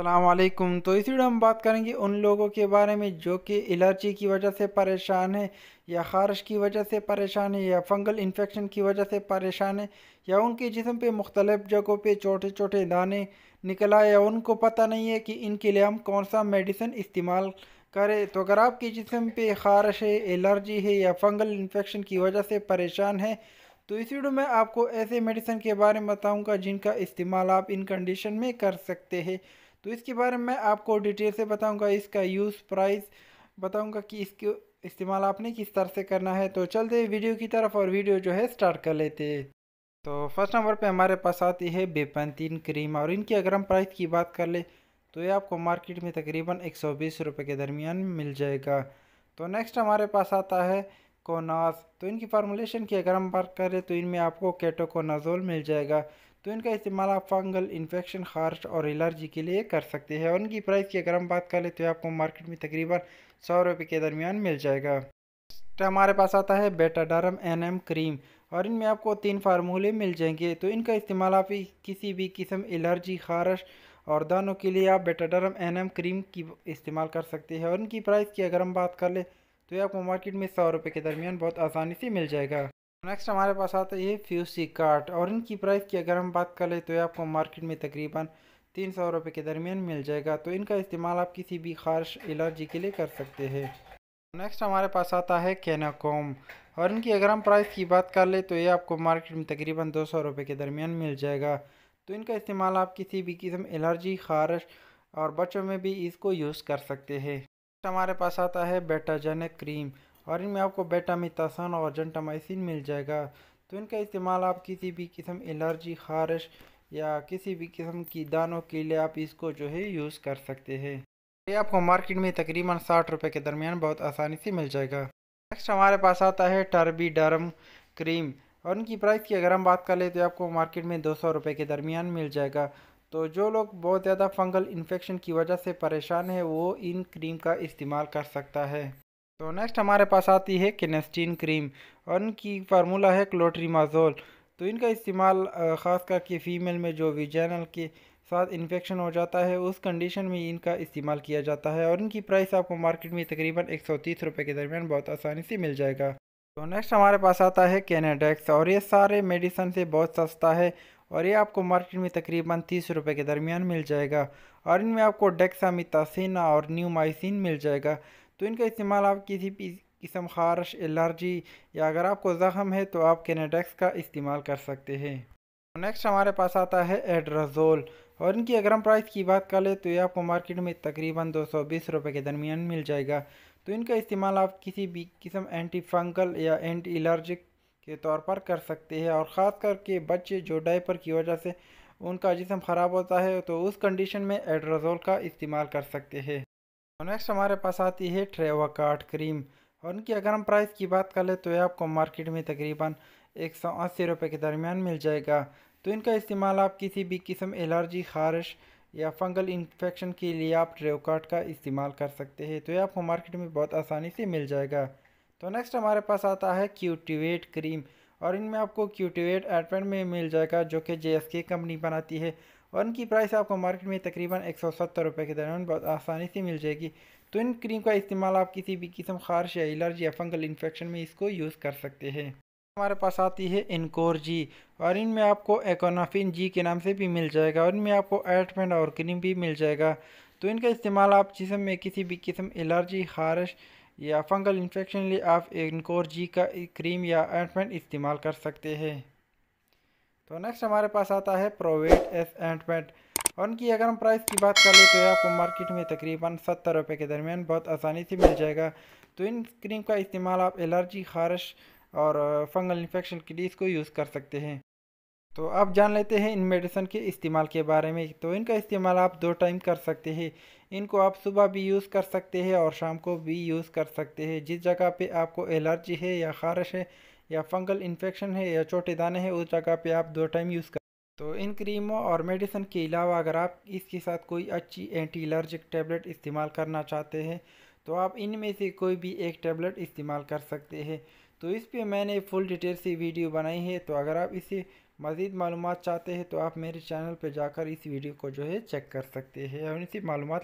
अल्लाम तो इस वीडियो हम बात करेंगे उन लोगों के बारे में जो कि एलर्जी की वजह से परेशान है या ख़ारिश की वजह से परेशान है या फंगल इन्फेक्शन की वजह से परेशान है या उनके जिसम पे मुख्तलिफ़ जगहों पे छोटे छोटे दाने आए या उनको पता नहीं है कि इनके लिए हम कौन सा मेडिसिन इस्तेमाल करें तो अगर आपके जिसम पे ख़ारिश है एलर्जी है या फंगल इन्फेक्शन की वजह से परेशान है तो इस वीडियो में आपको ऐसे मेडिसिन के बारे में बताऊँगा जिनका इस्तेमाल आप इन कंडीशन में कर सकते हैं तो इसके बारे में आपको डिटेल से बताऊँगा इसका यूज़ प्राइस बताऊँगा कि इसके इस्तेमाल आपने किस तरह से करना है तो चलते वीडियो की तरफ और वीडियो जो है स्टार्ट कर लेते तो फर्स्ट नंबर पे हमारे पास आती है बेपंतीन क्रीम और इनकी अगर हम प्राइस की बात कर ले तो ये आपको मार्केट में तकरीबन एक सौ बीस रुपये के दरमियान मिल जाएगा तो नेक्स्ट हमारे पास आता है कोनास तो इनकी फार्मूलेशन की अगर हम बात करें तो इनमें आपको कैटोकोनाजोल मिल जाएगा तो इनका इस्तेमाल आप फंगल इन्फेक्शन खारश और एलर्जी के लिए कर सकते हैं और इनकी प्राइस की अगर हम बात करें तो आपको मार्केट में तकरीबन सौ रुपये के दरमियान मिल जाएगा तो हमारे पास आता है बेटाडारम एन एम क्रीम और इनमें आपको तीन फार्मूले मिल जाएंगे तो इनका इस्तेमाल आप किसी भी किस्म एलर्जी खारश और दानों के लिए आप बेटाडारम एन एम क्रीम की इस्तेमाल कर सकते हैं और इनकी प्राइस की अगर हम बात कर लें तो ये आपको मार्केट में सौ रुपये के दरमियान बहुत आसानी से मिल जाएगा नेक्स्ट हमारे पास आता है ये फ्यूसी कार्ट और इनकी प्राइस की अगर हम बात कर तो ये आपको मार्केट में तकरीबन तीन सौ रुपये के दरमियान मिल जाएगा तो इनका इस्तेमाल आप किसी भी खारश एलर्जी के लिए कर सकते हैं नेक्स्ट हमारे पास आता है कैनाकॉम और इनकी अगर हम प्राइस की बात कर ले तो ये आपको मार्केट में तकरीबन दो सौ रुपये के दरमियान मिल जाएगा तो इनका इस्तेमाल आप किसी भी किस्म एलर्जी खारश और बच्चों में भी इसको यूज़ कर सकते हैं नेक्स्ट हमारे पास आता है बेटाजेनिक क्रीम और इनमें आपको बेटामिथासन और जेंटामाइसिन मिल जाएगा तो इनका इस्तेमाल आप किसी भी किस्म एलर्जी खारिश या किसी भी किस्म की दानों के लिए आप इसको जो है यूज़ कर सकते हैं ये आपको मार्केट में तकरीबन साठ रुपये के दरमियान बहुत आसानी से मिल जाएगा नेक्स्ट हमारे पास आता है टर्बी डरम क्रीम और इनकी प्राइस की अगर हम बात कर ले तो आपको मार्केट में दो सौ रुपये के दरमियान मिल जाएगा तो जो लोग बहुत ज़्यादा फंगल इन्फेक्शन की वजह से परेशान है वो इन क्रीम का इस्तेमाल कर सकता है तो नेक्स्ट हमारे पास आती है केनेस्टीन क्रीम और इनकी फार्मूला है क्लोट्रीमाजोल तो इनका इस्तेमाल ख़ास करके फ़ीमेल में जो विजैनल के साथ इन्फेक्शन हो जाता है उस कंडीशन में इनका इस्तेमाल किया जाता है और इनकी प्राइस आपको मार्केट में तकरीबन एक सौ तीस रुपये के दरमियान बहुत आसानी से मिल जाएगा तो नेक्स्ट हमारे पास आता है कैनेडेक्स और ये सारे मेडिसन से बहुत सस्ता है और ये आपको मार्केट में तकरीबन तीस रुपये के दरमियान मिल जाएगा और इनमें आपको डेक्सामितासिना और न्यूमाइसिन मिल जाएगा तो इनका इस्तेमाल आप किसी भी किस्म खारश एलर्जी या अगर आपको ज़ख़म है तो आप कैनेडेक्स का इस्तेमाल कर सकते हैं नेक्स्ट हमारे पास आता है एड्राजोल और इनकी अगर हम प्राइस की बात कर ले तो ये आपको मार्केट में तकरीबन दो सौ बीस रुपये के दरमियान मिल जाएगा तो इनका इस्तेमाल आप किसी भी किस्म एंटी फंगल या एंटी एलर्जिक के तौर पर कर सकते हैं और ख़ास करके बच्चे जो डाइपर की वजह से उनका जिसम ख़राब होता है तो उस कंडीशन में एड्रोजोल का इस्तेमाल कर सकते हैं और तो नेक्स्ट हमारे पास आती है ट्रेवाकार्ड क्रीम और उनकी अगर हम प्राइस की बात कर ले तो ये आपको मार्केट में तकरीबन एक सौ अस्सी रुपये के दरमियान मिल जाएगा तो इनका इस्तेमाल आप किसी भी किस्म एलर्जी खारिश या फंगल इन्फेक्शन के लिए आप ट्रेवकार्ट का इस्तेमाल कर सकते हैं तो ये आपको मार्केट में बहुत आसानी से मिल जाएगा तो नेक्स्ट हमारे पास आता है क्यूटिवेट क्रीम और इनमें आपको क्यूटिवेट एडवेंट में मिल जाएगा जो कि जे कंपनी बनाती है और इनकी प्राइस आपको मार्केट में तकरीबन एक सौ सत्तर रुपये के दरमियान बहुत आसानी से मिल जाएगी तो इन क्रीम का इस्तेमाल आप किसी भी किस्म खारश या एलर्जी या फंगल इन्फेक्शन में इसको यूज़ कर सकते हैं हमारे पास आती है इनकोर जी और इनमें आपको एकोनाफिन जी के नाम से भी मिल जाएगा और इनमें आपको एटमेंट और क्रीम भी मिल जाएगा तो इनका इस्तेमाल आप जिसम में किसी भी किस्म एलर्जी खारश या फंगल इन्फेक्शन लिए आप एनकोर जी का क्रीम या एंटमेंट इस्तेमाल कर सकते हैं तो नेक्स्ट हमारे पास आता है प्रोवेट एस एंटमेंट और उनकी अगर हम प्राइस की बात कर लें तो आपको मार्केट में तकरीबन सत्तर रुपये के दरमियान बहुत आसानी से मिल जाएगा तो इन क्रीम का इस्तेमाल आप एलर्जी खारश और फंगल इन्फेक्शन के लिए इसको यूज़ कर सकते हैं तो अब जान लेते हैं इन मेडिसन के इस्तेमाल के बारे में तो इनका इस्तेमाल आप दो टाइम कर सकते हैं इनको आप सुबह भी यूज़ कर सकते हैं और शाम को भी यूज़ कर सकते हैं जिस जगह पे आपको एलर्जी है या ख़ारिश है या फंगल इन्फेक्शन है या चोटे दाने हैं उस जगह पे आप दो टाइम यूज़ कर तो इन क्रीमों और मेडिसन के अलावा अगर आप इसके साथ कोई अच्छी एंटी एलर्जिक टैबलेट इस्तेमाल करना चाहते हैं तो आप इनमें से कोई भी एक टैबलेट इस्तेमाल कर सकते हैं तो इस पर मैंने फुल डिटेल से वीडियो बनाई है तो अगर आप इसे मज़ीद मालूम चाहते हैं तो आप मेरे चैनल पर जाकर इस वीडियो को जो है चेक कर सकते हैं और इसी मालूम